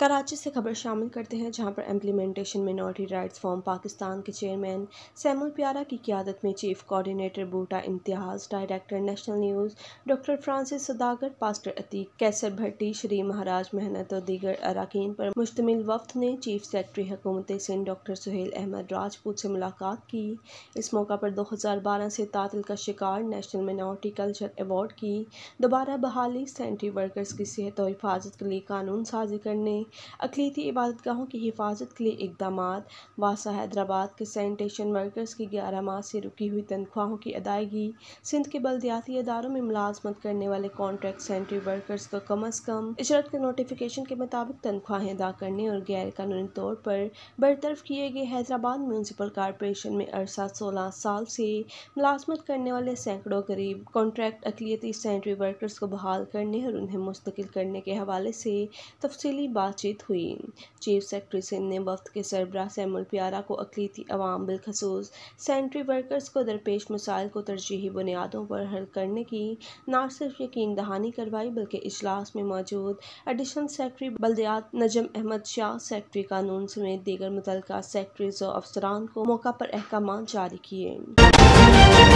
कराची से खबर शामिल करते हैं जहां पर implementation minority rights form Pakistan के चेयरमैन सैमुल प्यारा की क्यादत में chief coordinator Boota Imtiaz director national news doctor Francis Sadagar pastor Atiq Qaiser Bhatti Shri Maharaj मेहनत और दीगर अरकान पर मुश्तमिल वफद ने चीफ सेक्रटरी हकूमत सिंध डॉक्टर सुहेल अहमद राजपूत से मुलाकात की इस मौका पर दो हज़ार बारह से तातल का शिकार नेशनल मिनॉरिटी कल्चर अवार्ड की दोबारा बहाली सेंट्री वर्कर्स की सेहत और हिफाजत के लिए कानून साजी करने अकलीती गाहों की हिफाजत के लिए इकदाम वासा हैदराबाद के सैनिटेशन वर्कर्स की ग्यारह माह से रुकी हुई तनख्वाहों की अदायगी सिंध के बलदियाती इदारों में मुलाजमत करने वाले कॉन्ट्रैक्ट सेंट्री वर्कर्स को कम अज़ कम इजरत के नोटिफिकेशन के मुताबिक तनख्वाहें अदा करने और गैर कानूनी तौर पर बरतरफ किए गए हैदराबाद म्यूनसिपल कॉरपोरेशन में अरसा सोलह साल से मुलाजमत करने वाले सैकड़ों गरीब कॉन्ट्रैक्ट अकलीती सेंट्री वर्कर्स को बहाल करने और उन्हें मुस्तकिल करने के हवाले से तफसली बात बातचीत हुई चीफ सेक्रेटरी सिंह ने वफद के सरबरा सैमुल प्यारा को अकलीती अवाम बिलखसूस सेंट्री वर्कर्स को दरपेश मसाइल को तरजीही बुनियादों पर हल करने की न सिर्फ यकीन दहानी करवाई बल्कि इजलास में मौजूद एडिशनल सेक्रेटरी बल्दियात नजम अहमद शाह सेक्रेटरी कानून समेत दीगर मुतल सेक्रेटरीज और अफसरान को मौका पर अहकाम जारी किए